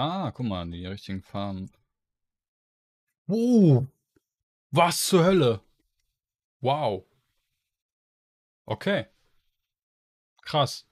Ah, guck mal, die richtigen Farben. Wow! Oh, was zur Hölle? Wow. Okay. Krass.